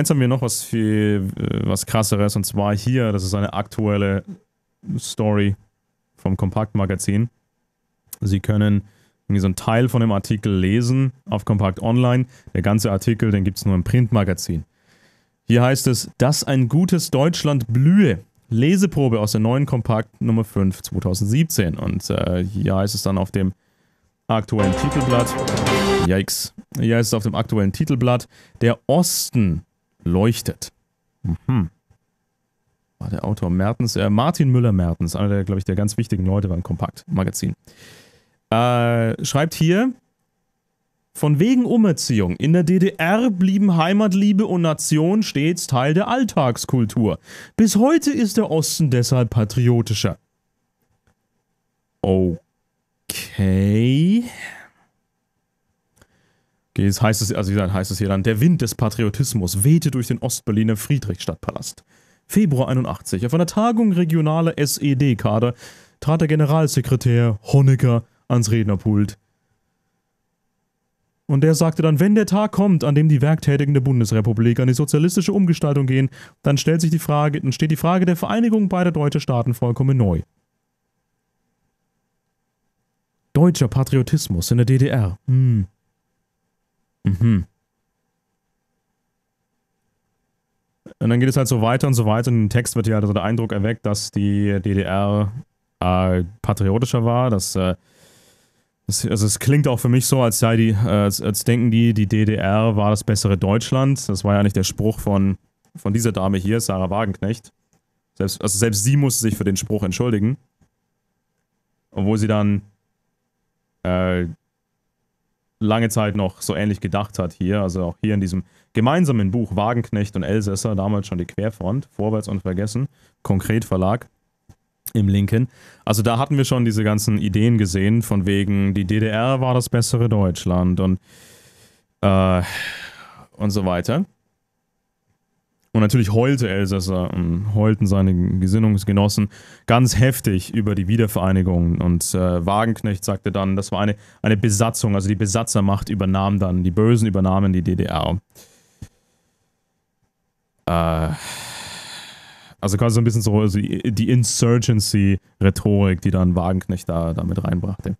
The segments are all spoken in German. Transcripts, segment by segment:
jetzt haben wir noch was viel, äh, was krasseres und zwar hier, das ist eine aktuelle Story vom Kompakt-Magazin. Sie können irgendwie so einen Teil von dem Artikel lesen auf Kompakt Online. Der ganze Artikel, den gibt es nur im Printmagazin. Hier heißt es, dass ein gutes Deutschland blühe. Leseprobe aus der neuen Kompakt Nummer 5 2017. Und äh, hier heißt es dann auf dem aktuellen Titelblatt. Yikes. Hier heißt es auf dem aktuellen Titelblatt. Der Osten leuchtet. Mhm. War der Autor Mertens, äh, Martin Müller-Mertens, einer der, glaube ich, der ganz wichtigen Leute beim Kompakt-Magazin. Äh, schreibt hier, von wegen Umerziehung. In der DDR blieben Heimatliebe und Nation stets Teil der Alltagskultur. Bis heute ist der Osten deshalb patriotischer. Okay. Jetzt heißt es, also heißt es hier dann, der Wind des Patriotismus wehte durch den Ostberliner Friedrichstadtpalast. Februar 81, auf einer Tagung regionaler SED-Kader trat der Generalsekretär Honecker ans Rednerpult. Und der sagte dann, wenn der Tag kommt, an dem die Werktätigen der Bundesrepublik an die sozialistische Umgestaltung gehen, dann stellt sich die Frage, dann steht die Frage der Vereinigung beider deutscher Staaten vollkommen neu. Deutscher Patriotismus in der DDR. Hm. Mhm. Und dann geht es halt so weiter und so weiter. Und im Text wird ja halt so der Eindruck erweckt, dass die DDR äh, patriotischer war. Dass, äh, das, also es klingt auch für mich so, als, sei die, äh, als, als denken die, die DDR war das bessere Deutschland. Das war ja nicht der Spruch von, von dieser Dame hier, Sarah Wagenknecht. Selbst, also selbst sie musste sich für den Spruch entschuldigen. Obwohl sie dann äh, lange Zeit noch so ähnlich gedacht hat hier, also auch hier in diesem gemeinsamen Buch Wagenknecht und Elsässer, damals schon die Querfront, Vorwärts und Vergessen, Konkret Verlag im Linken. Also da hatten wir schon diese ganzen Ideen gesehen, von wegen, die DDR war das bessere Deutschland und, äh, und so weiter. Und natürlich heulte Elsässer ähm, und heulten seine Gesinnungsgenossen ganz heftig über die Wiedervereinigung. Und äh, Wagenknecht sagte dann, das war eine, eine Besatzung, also die Besatzermacht übernahm dann, die Bösen übernahmen die DDR. Äh, also quasi so ein bisschen so also die Insurgency-Rhetorik, die dann Wagenknecht da mit reinbrachte.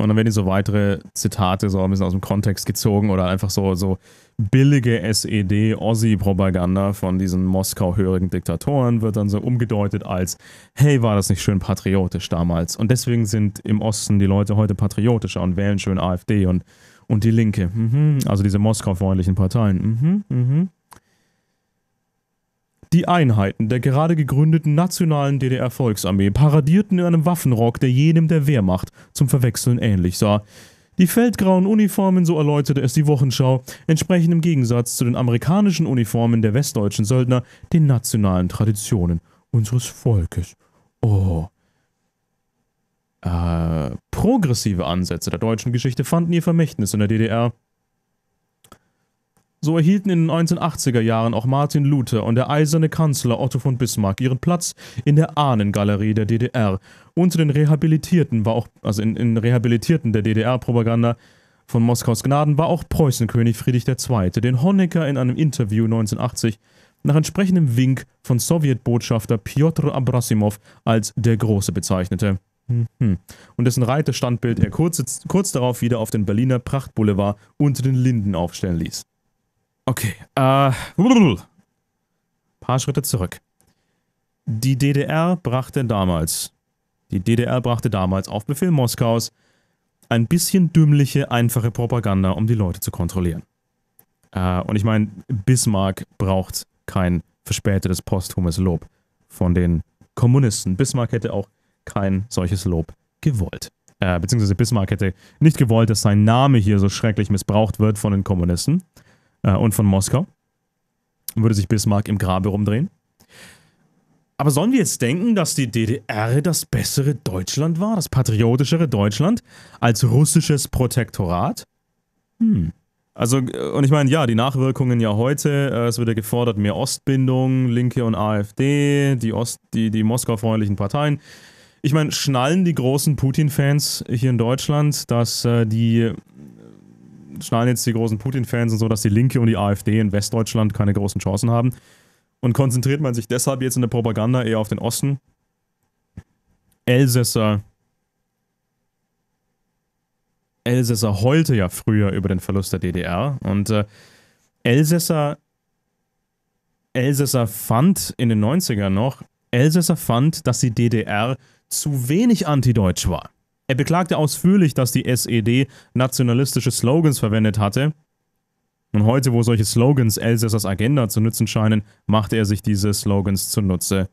Und dann werden so weitere Zitate so ein bisschen aus dem Kontext gezogen oder einfach so, so billige SED-Ossi-Propaganda von diesen Moskau-hörigen Diktatoren wird dann so umgedeutet als, hey, war das nicht schön patriotisch damals? Und deswegen sind im Osten die Leute heute patriotischer und wählen schön AfD und, und die Linke. Mhm. Also diese Moskau-freundlichen Parteien. Mhm, mhm. Die Einheiten der gerade gegründeten Nationalen DDR-Volksarmee paradierten in einem Waffenrock, der jenem der Wehrmacht zum Verwechseln ähnlich sah. Die feldgrauen Uniformen, so erläuterte es die Wochenschau, entsprechen im Gegensatz zu den amerikanischen Uniformen der westdeutschen Söldner den nationalen Traditionen unseres Volkes. Oh. Äh, progressive Ansätze der deutschen Geschichte fanden ihr Vermächtnis in der DDR. So erhielten in den 1980er Jahren auch Martin Luther und der eiserne Kanzler Otto von Bismarck ihren Platz in der Ahnengalerie der DDR. Unter den Rehabilitierten war auch, also in, in Rehabilitierten der DDR-Propaganda von Moskaus Gnaden war auch Preußenkönig Friedrich II., den Honecker in einem Interview 1980 nach entsprechendem Wink von Sowjetbotschafter Piotr Abrasimov als der Große bezeichnete. Hm. Hm. Und dessen Reiterstandbild er kurz, kurz darauf wieder auf den Berliner Prachtboulevard unter den Linden aufstellen ließ. Okay, äh, paar Schritte zurück. Die DDR brachte damals, die DDR brachte damals auf Befehl Moskaus ein bisschen dümmliche, einfache Propaganda, um die Leute zu kontrollieren. Äh, und ich meine, Bismarck braucht kein verspätetes posthumes Lob von den Kommunisten. Bismarck hätte auch kein solches Lob gewollt. Äh, beziehungsweise Bismarck hätte nicht gewollt, dass sein Name hier so schrecklich missbraucht wird von den Kommunisten äh, und von Moskau. würde sich Bismarck im Grabe rumdrehen. Aber sollen wir jetzt denken, dass die DDR das bessere Deutschland war, das patriotischere Deutschland als russisches Protektorat? Hm. Also, äh, und ich meine, ja, die Nachwirkungen ja heute, äh, es wird ja gefordert, mehr Ostbindung, Linke und AfD, die, Ost, die, die Moskau-freundlichen Parteien. Ich meine, schnallen die großen Putin-Fans hier in Deutschland, dass äh, die schnallen jetzt die großen Putin-Fans und so, dass die Linke und die AfD in Westdeutschland keine großen Chancen haben. Und konzentriert man sich deshalb jetzt in der Propaganda eher auf den Osten. Elsässer. Elsässer heulte ja früher über den Verlust der DDR und äh, Elsässer. Elsässer fand in den 90ern noch, Elsässer fand, dass die DDR zu wenig antideutsch war. Er beklagte ausführlich, dass die SED nationalistische Slogans verwendet hatte. Und heute, wo solche Slogans Elsässers Agenda zu nützen scheinen, machte er sich diese Slogans zunutze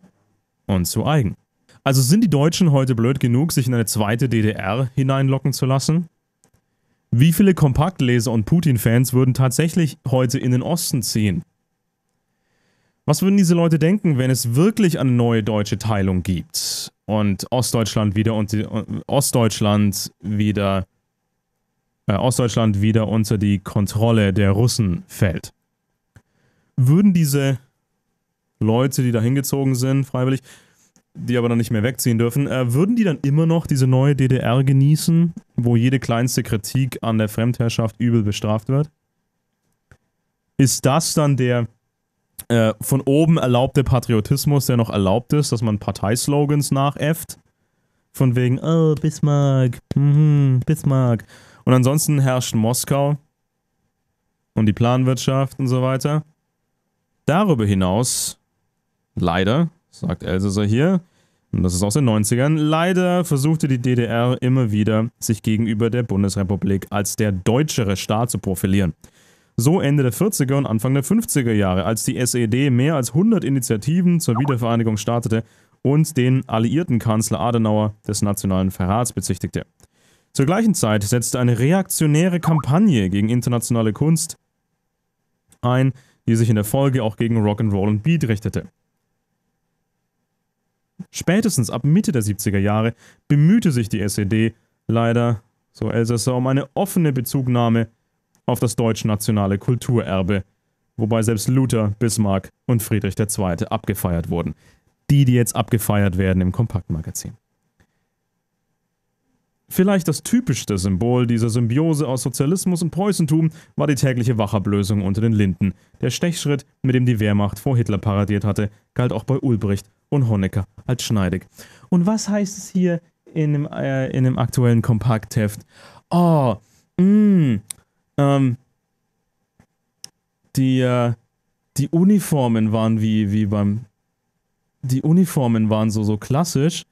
und zu eigen. Also sind die Deutschen heute blöd genug, sich in eine zweite DDR hineinlocken zu lassen? Wie viele Kompaktleser und Putin-Fans würden tatsächlich heute in den Osten ziehen? Was würden diese Leute denken, wenn es wirklich eine neue deutsche Teilung gibt? und Ostdeutschland wieder und Ostdeutschland wieder äh, Ostdeutschland wieder unter die Kontrolle der Russen fällt. Würden diese Leute, die da hingezogen sind, freiwillig, die aber dann nicht mehr wegziehen dürfen, äh, würden die dann immer noch diese neue DDR genießen, wo jede kleinste Kritik an der Fremdherrschaft übel bestraft wird? Ist das dann der äh, von oben erlaubte Patriotismus, der noch erlaubt ist, dass man Parteislogans nachäfft. Von wegen, oh, Bismarck, mhm, Bismarck. Und ansonsten herrscht Moskau und die Planwirtschaft und so weiter. Darüber hinaus, leider, sagt Elsässer hier, und das ist aus den 90ern, leider versuchte die DDR immer wieder, sich gegenüber der Bundesrepublik als der deutschere Staat zu profilieren. So Ende der 40er und Anfang der 50er Jahre, als die SED mehr als 100 Initiativen zur Wiedervereinigung startete und den alliierten Kanzler Adenauer des nationalen Verrats bezichtigte. Zur gleichen Zeit setzte eine reaktionäre Kampagne gegen internationale Kunst ein, die sich in der Folge auch gegen Rock'n'Roll und Beat richtete. Spätestens ab Mitte der 70er Jahre bemühte sich die SED leider, so Elsässer, um eine offene Bezugnahme auf das deutsch-nationale Kulturerbe, wobei selbst Luther, Bismarck und Friedrich II. abgefeiert wurden. Die, die jetzt abgefeiert werden im Kompaktmagazin. Vielleicht das typischste Symbol dieser Symbiose aus Sozialismus und Preußentum war die tägliche Wachablösung unter den Linden. Der Stechschritt, mit dem die Wehrmacht vor Hitler paradiert hatte, galt auch bei Ulbricht und Honecker als schneidig. Und was heißt es hier in dem, äh, in dem aktuellen Kompaktheft? Oh, mh, mm, ähm, die, äh, die Uniformen waren wie, wie beim. Die Uniformen waren so, so klassisch.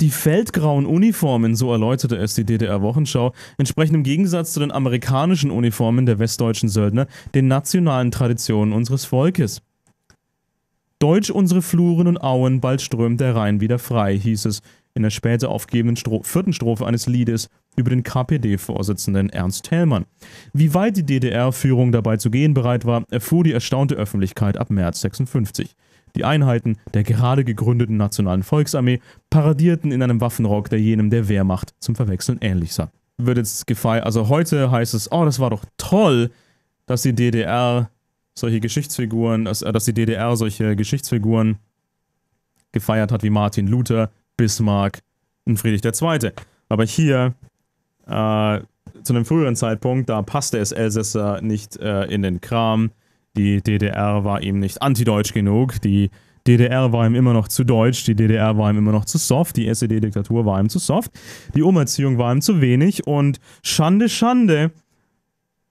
Die feldgrauen Uniformen, so erläuterte es die DDR-Wochenschau, entsprechen im Gegensatz zu den amerikanischen Uniformen der westdeutschen Söldner den nationalen Traditionen unseres Volkes. Deutsch unsere Fluren und Auen, bald strömt der Rhein wieder frei, hieß es in der später aufgebenden Stro vierten Strophe eines Liedes, über den KPD-Vorsitzenden Ernst Hellmann. Wie weit die DDR-Führung dabei zu gehen bereit war, erfuhr die erstaunte Öffentlichkeit ab März 56. Die Einheiten der gerade gegründeten Nationalen Volksarmee paradierten in einem Waffenrock, der jenem der Wehrmacht zum Verwechseln ähnlich sah. Wird jetzt gefeiert, also heute heißt es, oh, das war doch toll, dass die DDR solche Geschichtsfiguren, dass, äh, dass die DDR solche Geschichtsfiguren gefeiert hat wie Martin Luther, Bismarck und Friedrich II. Aber hier äh, zu einem früheren Zeitpunkt, da passte es Elsässer nicht äh, in den Kram. Die DDR war ihm nicht antideutsch genug. Die DDR war ihm immer noch zu deutsch. Die DDR war ihm immer noch zu soft. Die SED-Diktatur war ihm zu soft. Die Umerziehung war ihm zu wenig. Und Schande, Schande,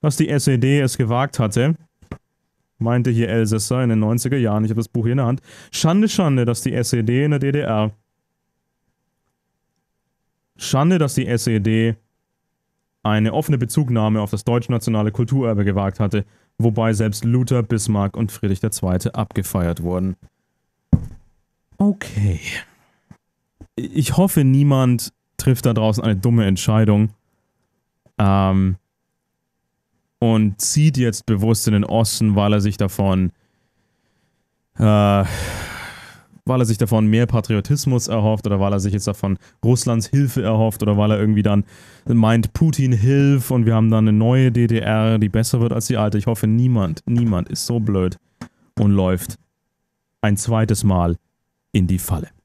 dass die SED es gewagt hatte, meinte hier Elsässer in den 90er Jahren. Ich habe das Buch hier in der Hand. Schande, Schande, dass die SED in der DDR. Schande, dass die SED eine offene Bezugnahme auf das deutschnationale Kulturerbe gewagt hatte, wobei selbst Luther, Bismarck und Friedrich II. abgefeiert wurden. Okay. Ich hoffe, niemand trifft da draußen eine dumme Entscheidung ähm, und zieht jetzt bewusst in den Osten, weil er sich davon äh, weil er sich davon mehr Patriotismus erhofft oder weil er sich jetzt davon Russlands Hilfe erhofft oder weil er irgendwie dann meint, Putin hilft und wir haben dann eine neue DDR, die besser wird als die alte. Ich hoffe, niemand, niemand ist so blöd und läuft ein zweites Mal in die Falle.